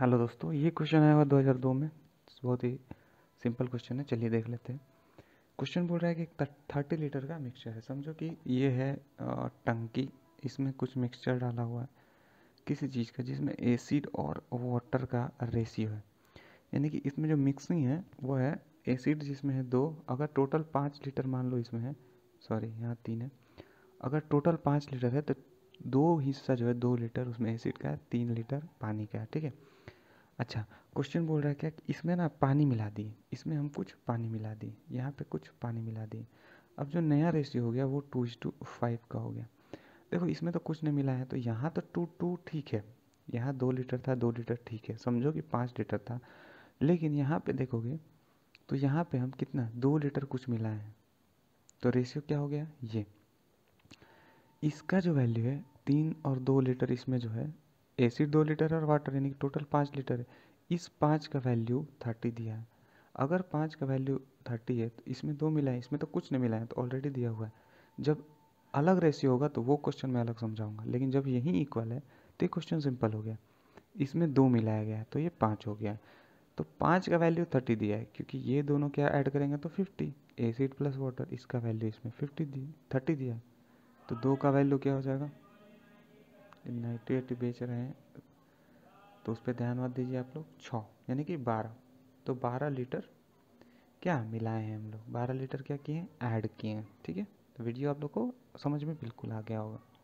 hello दोस्तों ये question आया हुआ 2002 में बहुत ही सिंपल क्वेश्चन है चलिए देख लेते हैं क्वेश्चन बोल रहा है कि एक थर्टी लीटर का मिक्सचर है समझो कि ये है टंकी इसमें कुछ मिक्सचर डाला हुआ है किसी चीज़ का जिसमें एसिड और वाटर का रेशियो है यानी कि इसमें जो मिक्सिंग है वो है एसिड जिसमें है दो अगर टोटल पाँच लीटर मान लो इसमें है सॉरी यहाँ तीन है अगर टोटल पाँच लीटर है तो दो हिस्सा जो है दो लीटर उसमें एसिड का है तीन लीटर पानी का है ठीक है अच्छा क्वेश्चन बोल रहा है क्या इसमें ना पानी मिला दिए इसमें हम कुछ पानी मिला दिए यहाँ पे कुछ पानी मिला दिए अब जो नया रेशियो हो गया वो टू इज टू फाइव का हो गया देखो इसमें तो कुछ नहीं मिला है तो यहाँ तो टू टू ठीक है यहाँ दो लीटर था दो लीटर ठीक है समझो कि पाँच लीटर था लेकिन यहाँ पे देखोगे तो यहाँ पे हम कितना दो लीटर कुछ मिला है तो रेशियो क्या हो गया ये इसका जो वैल्यू है तीन और दो लीटर इसमें जो है एसिड दो लीटर है और वाटर यानी कि टोटल पाँच लीटर है इस पाँच का वैल्यू थर्टी दिया है अगर पाँच का वैल्यू थर्टी है तो इसमें दो मिला है इसमें तो कुछ नहीं मिला है तो ऑलरेडी दिया हुआ है जब अलग रेशियो होगा तो वो क्वेश्चन मैं अलग समझाऊंगा लेकिन जब यही इक्वल है तो ये क्वेश्चन सिंपल हो गया इसमें दो मिलाया गया है तो ये पाँच हो गया तो पाँच का वैल्यू थर्टी दिया है क्योंकि ये दोनों क्या ऐड करेंगे तो फिफ्टी एसिड प्लस वाटर इसका वैल्यू इसमें फिफ्टी दी थर्टी दिया तो दो का वैल्यू क्या हो जाएगा नाइट्रेट बेच रहे हैं तो उस पर ध्यान मत दीजिए आप लोग छः यानी कि बारह तो बारह लीटर क्या मिलाए हैं हम लोग बारह लीटर क्या किए हैं ऐड किए हैं ठीक है तो वीडियो आप लोग को समझ में बिल्कुल आ गया होगा